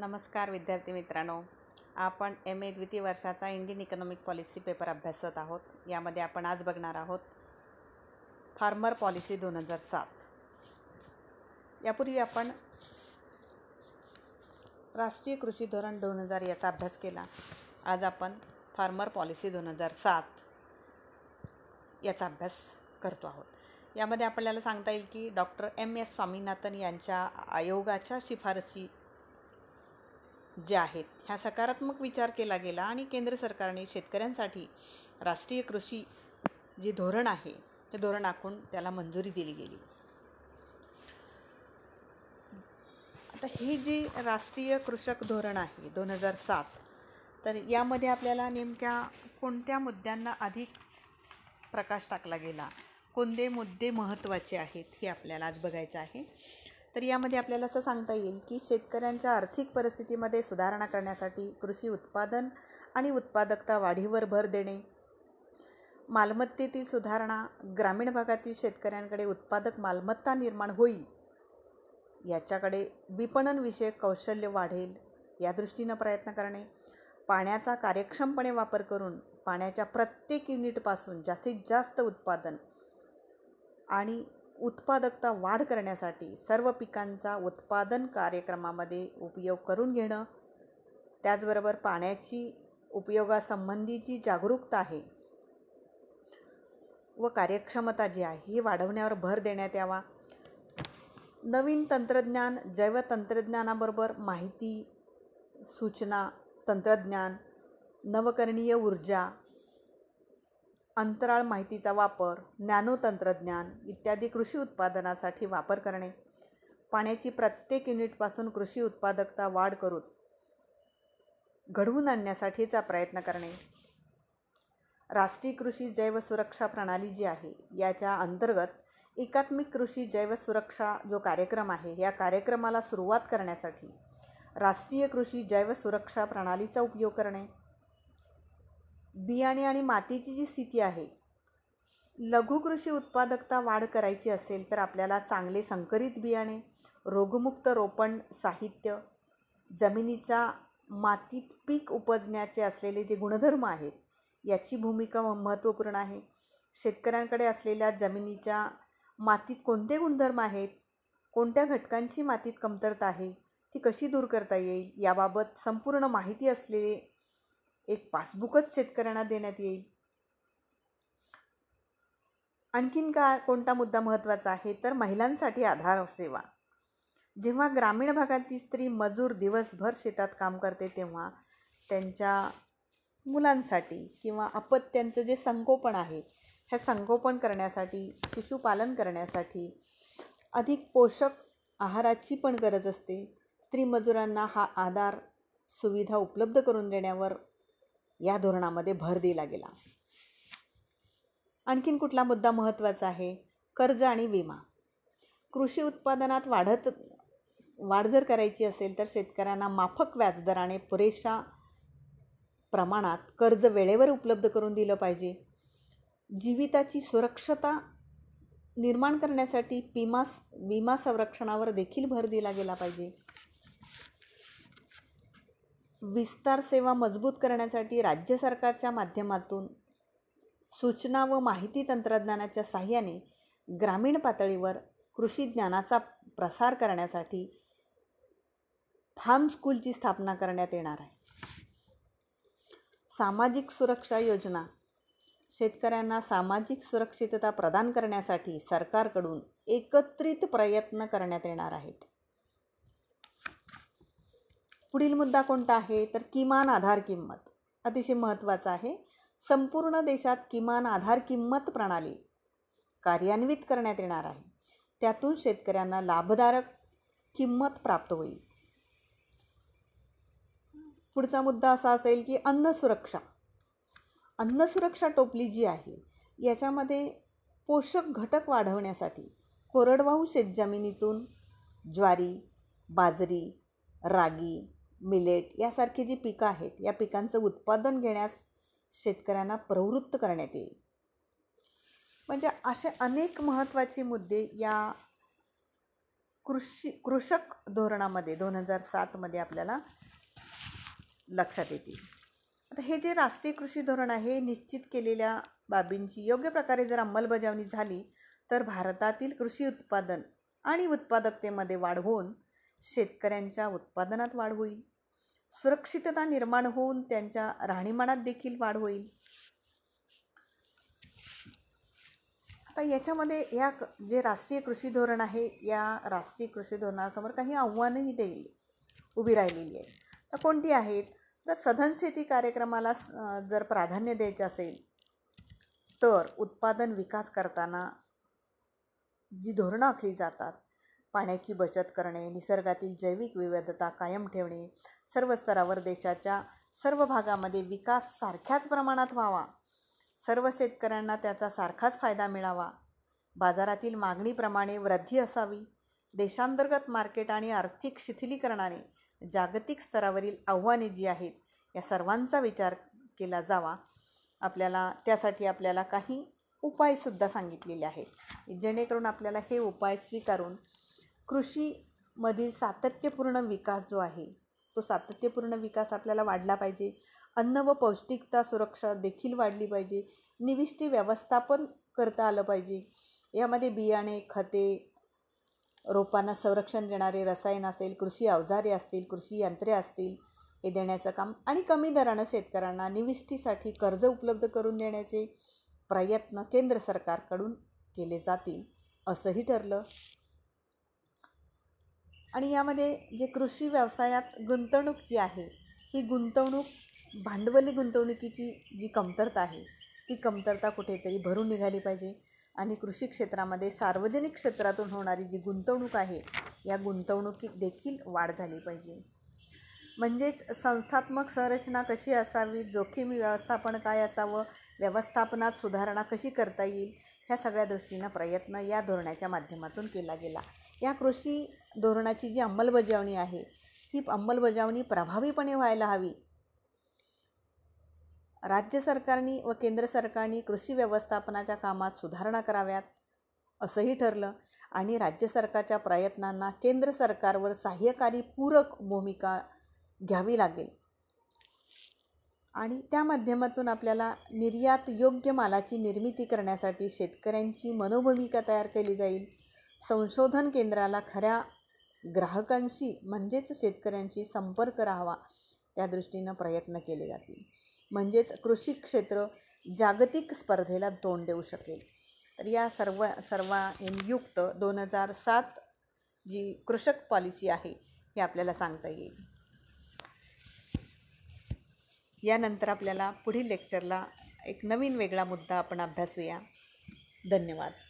नमस्कार विद्यार्थी मित्रांनो आपण एम ए द्वितीय वर्षाचा इंडियन इकॉनॉमिक पॉलिसी पेपर अभ्यासत आहोत यामध्ये आपण आज बघणार आहोत फार्मर पॉलिसी दोन हजार सात यापूर्वी आपण राष्ट्रीय कृषी धोरण दोन हजार याचा अभ्यास केला आज आपण फार्मर पॉलिसी दोन हजार सात याचा अभ्यास करतो आहोत यामध्ये आपल्याला सांगता येईल की डॉक्टर एम एस स्वामीनाथन यांच्या आयोगाच्या शिफारसी जे आहेत ह्या सकारात्मक विचार केला गेला आणि केंद्र सरकारने शेतकऱ्यांसाठी राष्ट्रीय कृषी जे धोरण आहे ते धोरण आखून त्याला मंजुरी दिली गेली आता हे जे राष्ट्रीय कृषक धोरण आहे दोन हजार सात तर यामध्ये आपल्याला नेमक्या कोणत्या मुद्द्यांना अधिक प्रकाश टाकला गेला कोणते मुद्दे महत्त्वाचे आहेत हे आपल्याला आज बघायचं आहे तर यामध्ये आपल्याला असं सांगता येईल की शेतकऱ्यांच्या आर्थिक परिस्थितीमध्ये सुधारणा करण्यासाठी कृषी उत्पादन आणि उत्पादकता वाढीवर भर देणे मालमत्तेतील सुधारणा ग्रामीण भागातील शेतकऱ्यांकडे उत्पादक मालमत्ता निर्माण होईल याच्याकडे विपणनविषयक कौशल्य वाढेल या दृष्टीनं प्रयत्न करणे पाण्याचा कार्यक्षमपणे वापर करून पाण्याच्या प्रत्येक युनिटपासून जास्तीत जास्त उत्पादन आणि उत्पादकता वाढ करण्यासाठी सर्व पिकांचा उत्पादन कार्यक्रमामध्ये उपयोग करून घेणं त्याचबरोबर पाण्याची उपयोगासंबंधीची जागरूकता आहे व कार्यक्षमता जी आहे ही वाढवण्यावर भर देण्यात यावा नवीन तंत्रज्ञान जैवतंत्रज्ञानाबरोबर माहिती सूचना तंत्रज्ञान नवकरणीय ऊर्जा अंतराळ माहितीचा वापर नॅनो तंत्रज्ञान इत्यादी कृषी उत्पादनासाठी वापर करणे पाण्याची प्रत्येक युनिटपासून कृषी उत्पादकता वाढ करून घडवून आणण्यासाठीचा प्रयत्न करणे राष्ट्रीय कृषी जैवसुरक्षा प्रणाली जी आहे याच्या अंतर्गत एकात्मिक कृषी जैवसुरक्षा जो कार्यक्रम आहे या कार्यक्रमाला सुरुवात करण्यासाठी राष्ट्रीय कृषी जैवसुरक्षा प्रणालीचा उपयोग करणे बियाणे आणि मातीची जी स्थिती आहे लघुकृषी उत्पादकता वाढ करायची असेल तर आपल्याला चांगले संकरित बियाणे रोगमुक्त रोपण साहित्य जमिनीच्या मातीत पीक उपजण्याचे असलेले जे गुणधर्म आहेत याची भूमिका महत्त्वपूर्ण आहे शेतकऱ्यांकडे असलेल्या जमिनीच्या मातीत कोणते गुणधर्म आहेत कोणत्या घटकांची मातीत कमतरता आहे ती कशी दूर करता येईल याबाबत संपूर्ण माहिती असलेले एक पासबुकच शेतकऱ्यांना देण्यात येईल आणखीन का कोणता मुद्दा महत्त्वाचा आहे तर महिलांसाठी आधार सेवा जेव्हा ग्रामीण भागातली स्त्री मजूर दिवसभर शेतात काम करते तेव्हा त्यांच्या मुलांसाठी किंवा अपत्यांचं जे संगोपन आहे ह्या संगोपन करण्यासाठी शिशुपालन करण्यासाठी अधिक पोषक आहाराची पण गरज असते स्त्री मजुरांना हा आधार सुविधा उपलब्ध करून देण्यावर या धोरणामध्ये भर दिला गेला आणखीन कुठला मुद्दा महत्त्वाचा आहे कर्ज आणि विमा कृषी उत्पादनात वाढत वाढ जर करायची असेल तर शेतकऱ्यांना माफक व्याजदराने पुरेशा प्रमाणात कर्ज वेळेवर उपलब्ध करून दिलं पाहिजे जीविताची सुरक्षता निर्माण करण्यासाठी विमा विमा संरक्षणावर देखील भर दिला गेला पाहिजे विस्तार सेवा मजबूत करण्यासाठी राज्य सरकारच्या माध्यमातून सूचना व माहिती तंत्रज्ञानाच्या सहाय्याने ग्रामीण पातळीवर कृषी ज्ञानाचा प्रसार करण्यासाठी फार्म स्कूलची स्थापना करण्यात येणार आहे सामाजिक सुरक्षा योजना शेतकऱ्यांना सामाजिक सुरक्षितता प्रदान करण्यासाठी सरकारकडून एकत्रित प्रयत्न करण्यात येणार आहेत पुढील मुद्दा कोणता आहे तर किमान आधार किंमत अतिशय महत्त्वाचा आहे संपूर्ण देशात किमान आधार किंमत प्रणाली कार्यान्वित करण्यात येणार आहे त्यातून शेतकऱ्यांना लाभदायक किंमत प्राप्त होईल पुढचा मुद्दा असा असेल की अन्न सुरक्षा अन्न सुरक्षा टोपली जी आहे याच्यामध्ये पोषक घटक वाढवण्यासाठी कोरडवाहू शेतजमिनीतून ज्वारी बाजरी रागी मिलेट यासारखी जी पिकं आहेत या पिकांचं उत्पादन घेण्यास शेतकऱ्यांना प्रवृत्त करण्यात येईल म्हणजे असे अनेक महत्त्वाचे मुद्दे या कृषी कृषक धोरणामध्ये दोन हजार सातमध्ये आपल्याला लक्षात येतील आता हे जे राष्ट्रीय कृषी धोरण आहे निश्चित केलेल्या बाबींची योग्य प्रकारे जर अंमलबजावणी झाली तर भारतातील कृषी उत्पादन आणि उत्पादकतेमध्ये वाढ होऊन शेतकऱ्यांच्या उत्पादनात वाढ होईल सुरक्षितता निर्माण होऊन त्यांच्या राहणीमानात देखील वाढ होईल आता याच्यामध्ये या जे राष्ट्रीय कृषी धोरण आहे या राष्ट्रीय कृषी धोरणासमोर काही आव्हानंही देईल उभी राहिलेली आहे तर कोणती आहेत तर सधन शेती कार्यक्रमाला जर प्राधान्य द्यायचं असेल तर उत्पादन विकास करताना जी धोरणं आखली जातात पाण्याची बचत करणे निसर्गातील जैविक विविधता कायम ठेवणे सर्व स्तरावर देशाच्या सर्व भागामध्ये विकास सारख्याच प्रमाणात व्हावा सर्व शेतकऱ्यांना त्याचा सारखाच फायदा मिळावा बाजारातील मागणीप्रमाणे वृद्धी असावी देशांतर्गत मार्केट आणि आर्थिक शिथिलीकरणाने जागतिक स्तरावरील आव्हाने जी आहेत या सर्वांचा विचार केला जावा आपल्याला त्यासाठी आपल्याला काही उपायसुद्धा सांगितलेले आहेत जेणेकरून आपल्याला हे उपाय स्वीकारून कृषीमधील सातत्यपूर्ण विकास जो आहे तो सातत्यपूर्ण विकास आपल्याला वाढला पाहिजे अन्न व पौष्टिकता सुरक्षा देखील वाढली पाहिजे निविष्टी व्यवस्थापन करता आलं पाहिजे यामध्ये बियाणे खते रोपांना संरक्षण देणारे रसायन असेल कृषी अवजारे असतील कृषी यंत्रे असतील हे देण्याचं काम आणि कमी दरानं शेतकऱ्यांना निविष्टीसाठी कर्ज उपलब्ध करून देण्याचे प्रयत्न केंद्र सरकारकडून केले जातील असंही ठरलं आणि यामध्ये जे कृषी व्यवसायात गुंतवणूक जी आहे ही गुंतवणूक भांडवली गुंतवणुकीची जी कमतरता आहे ती कमतरता कुठेतरी भरून निघाली पाहिजे आणि कृषी क्षेत्रामध्ये सार्वजनिक क्षेत्रातून होणारी जी गुंतवणूक आहे या गुंतवणुकीत देखील वाढ झाली पाहिजे म्हणजेच संस्थात्मक संरचना कशी असावी जोखीम व्यवस्थापन काय असावं व्यवस्थापनात सुधारणा कशी करता येईल ह्या सगळ्या दृष्टीनं प्रयत्न या धोरणाच्या माध्यमातून केला गेला या कृषी धोरणाची जी अंमलबजावणी आहे ही अंमलबजावणी प्रभावीपणे व्हायला हवी राज्य सरकारनी व केंद्र सरकारनी कृषी व्यवस्थापनाच्या कामात सुधारणा कराव्यात असंही ठरलं आणि राज्य सरकारच्या प्रयत्नांना केंद्र सरकारवर सहाय्यकारी पूरक भूमिका घ्यावी लागेल आणि त्या माध्यमातून आपल्याला निर्यात योग्य मालाची निर्मिती करण्यासाठी शेतकऱ्यांची मनोभूमिका तयार केली जाईल संशोधन केंद्राला खऱ्या ग्राहकांशी म्हणजेच शेतकऱ्यांशी संपर्क राहावा त्या दृष्टीनं प्रयत्न केले जातील म्हणजेच कृषी क्षेत्र जागतिक स्पर्धेला तोंड देऊ शकेल तर या सर्व सर्वांयुक्त दोन हजार सात जी कृषक पॉलिसी आहे हे आपल्याला सांगता येईल यानंतर आपल्याला पुढील लेक्चरला एक नवीन वेगळा मुद्दा आपण अभ्यासूया धन्यवाद